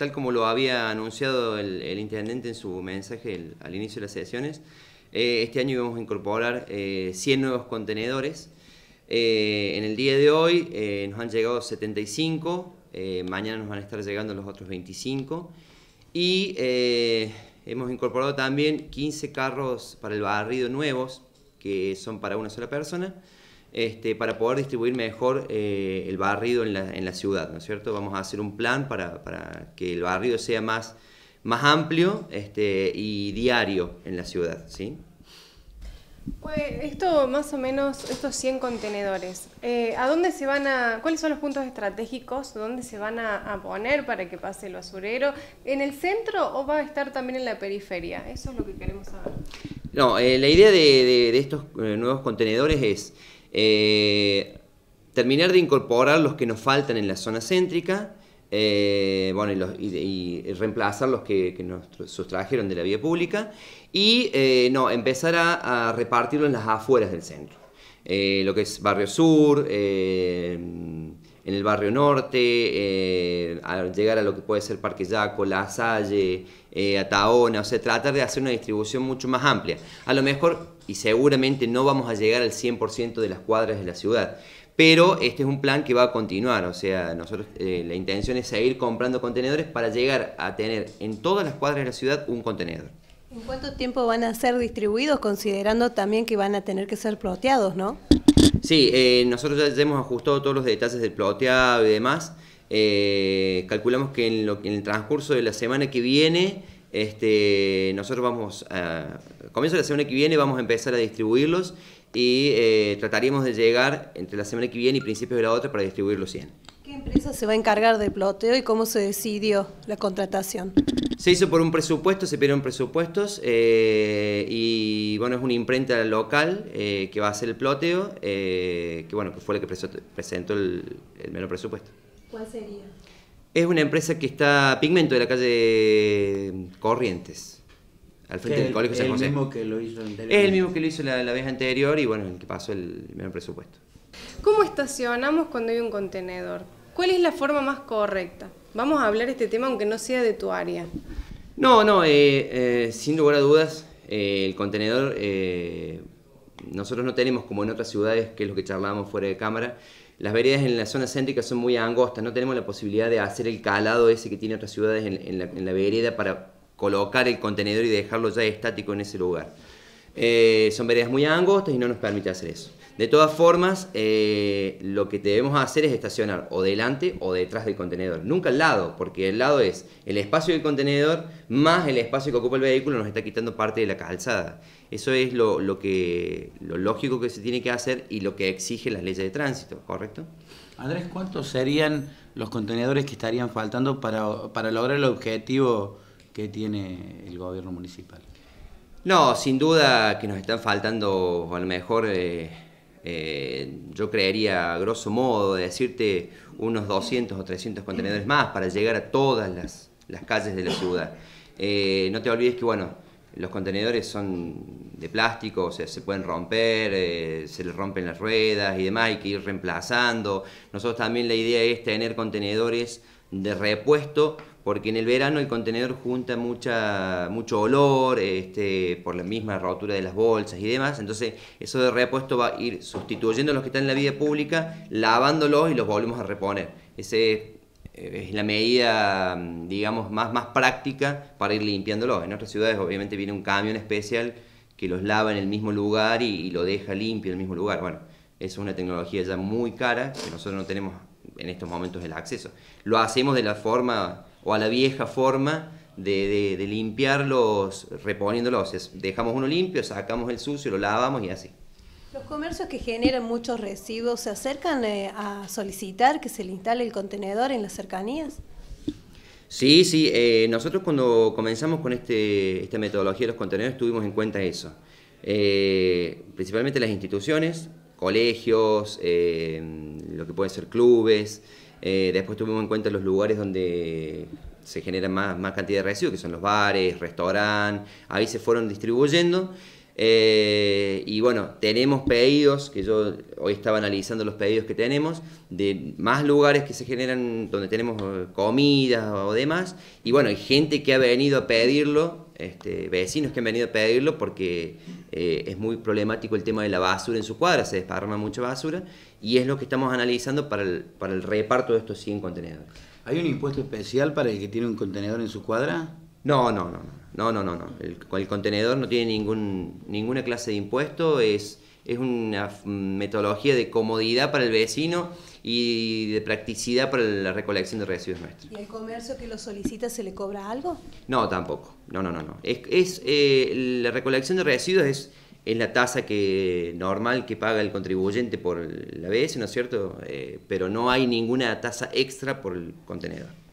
tal como lo había anunciado el, intendente en su mensaje al inicio de las sesiones, eh, este año íbamos a incorporar 100 eh, nuevos contenedores. Eh, en el día de hoy nos han llegado 75, mañana nos van a estar llegando los otros 25 y hemos incorporado también 15 carros para el barrido nuevos que son para una sola persona. Este, para poder distribuir mejor eh, el barrido en la, ciudad, ¿no es cierto? Vamos a hacer un plan para, que el barrido sea más, más amplio este, y diario en la ciudad, ¿sí? Pues esto más o menos, estos 100 contenedores, eh, ¿a dónde se van a, cuáles son los puntos estratégicos, dónde se van a, poner para que pase el basurero? ¿En el centro o va a estar también en la periferia? Eso es lo que queremos saber. No, eh, la idea de estos nuevos contenedores es eh, terminar de incorporar los que nos faltan en la zona céntrica, eh, bueno, y, reemplazar los que, que, nos sustrajeron de la vía pública, y eh, no, empezar a, a, repartirlo en las afueras del centro, lo que es Barrio Sur, en el barrio norte, eh, al llegar a lo que puede ser Parque Yaco, La Salle, eh, Ataona, o sea, tratar de hacer una distribución mucho más amplia. A lo mejor, y seguramente no vamos a llegar al 100% de las cuadras de la ciudad, pero este es un plan que va a continuar, o sea, nosotros eh, la intención es seguir comprando contenedores para llegar a tener en todas las cuadras de la ciudad un contenedor. ¿En cuánto tiempo van a ser distribuidos, considerando también que van a tener que ser ploteados, no? Sí, eh, nosotros ya hemos ajustado todos los detalles del ploteado y demás. Eh, calculamos que en, lo, en, el transcurso de la semana que viene, este, nosotros vamos, a, comienzo de la semana que viene vamos a empezar a distribuirlos y eh, trataríamos de llegar entre la semana que viene y principios de la otra para distribuir los 100 empresa se va a encargar del ploteo y cómo se decidió la contratación? Se hizo por un presupuesto, se pidieron presupuestos eh, y bueno, es una imprenta local eh, que va a hacer el ploteo, eh, que bueno, que fue la que presentó el, menor presupuesto. ¿Cuál sería? Es una empresa que está Pigmento de la calle Corrientes, al frente del Colegio San José. Es el mismo que lo hizo anterior. Es el mismo que lo hizo la, la vez anterior y bueno, el que pasó el menor presupuesto. ¿Cómo estacionamos cuando hay un contenedor? ¿Cuál es la forma más correcta? Vamos a hablar este tema aunque no sea de tu área. No, no, eh, eh, sin lugar a dudas, eh, el contenedor, nosotros no tenemos como en otras ciudades, que es lo que charlábamos fuera de cámara, las veredas en la zona céntrica son muy angostas, no tenemos la posibilidad de hacer el calado ese que tiene otras ciudades en la vereda para colocar el contenedor y dejarlo ya estático en ese lugar. Eh, son veredas muy angostas y no nos permite hacer eso. De todas formas, eh, lo que debemos hacer es estacionar o delante o detrás del contenedor, nunca al lado, porque el lado es el espacio del contenedor más el espacio que ocupa el vehículo nos está quitando parte de la calzada. Eso es lo, lógico que se tiene que hacer y lo que exige las leyes de tránsito, ¿correcto? Andrés, ¿cuántos serían los contenedores que estarían faltando para lograr el objetivo que tiene el gobierno municipal? No, sin duda que nos están faltando, a lo mejor, eh, eh, yo creería, a grosso modo, decirte, unos 200 o 300 contenedores más para llegar a todas las, las calles de la ciudad. Eh, no te olvides que, bueno, los contenedores son de plástico, o sea, se pueden romper, se les rompen las ruedas y demás, hay que ir reemplazando. Nosotros también la idea es tener contenedores de repuesto porque en el verano el contenedor junta mucha, mucho olor, este, por la misma rotura de las bolsas y demás, entonces eso de repuesto va a ir sustituyendo los que están en la vida pública, lavándolos y los volvemos a reponer. esa eh, es la medida, digamos, más, más práctica para ir limpiándolos. En otras ciudades obviamente viene un camión especial que los lava en el mismo lugar y, y lo deja limpio en el mismo lugar. Bueno, es una tecnología ya muy cara que nosotros no tenemos en estos momentos el acceso. Lo hacemos de la forma o a la vieja forma de, limpiarlos reponiéndolos. dejamos uno limpio, sacamos el sucio, lo lavamos y así. Los comercios que generan muchos residuos se acercan eh, a solicitar que se le instale el contenedor en las cercanías. Sí, sí, eh, nosotros cuando comenzamos con este, esta metodología de los contenedores tuvimos en cuenta eso. Eh, principalmente las instituciones, colegios, lo que pueden ser clubes, eh, después tuvimos en cuenta los lugares donde se genera más, más cantidad de residuos, que son los bares, restaurantes, ahí se fueron distribuyendo. Eh, y bueno, tenemos pedidos, que yo hoy estaba analizando los pedidos que tenemos, de más lugares que se generan donde tenemos eh, comida o demás. Y bueno, hay gente que ha venido a pedirlo este, vecinos que han venido a pedirlo porque eh, es muy problemático el tema de la basura en su cuadra, se desparma mucha basura y es lo que estamos analizando para el, reparto de estos 100 contenedores. ¿Hay un impuesto especial para el que tiene un contenedor en su cuadra? No, no, no, no, no, no, no. El, el contenedor no tiene ningún, ninguna clase de impuesto, es es una metodología de comodidad para el vecino y de practicidad para la recolección de residuos nuestros. ¿Y el comercio que lo solicita se le cobra algo? No, tampoco. No, no, no. no. Es, eh, la recolección de residuos es, la tasa normal que paga el contribuyente por la BS, ¿no es cierto? Eh, pero no hay ninguna tasa extra por el contenedor.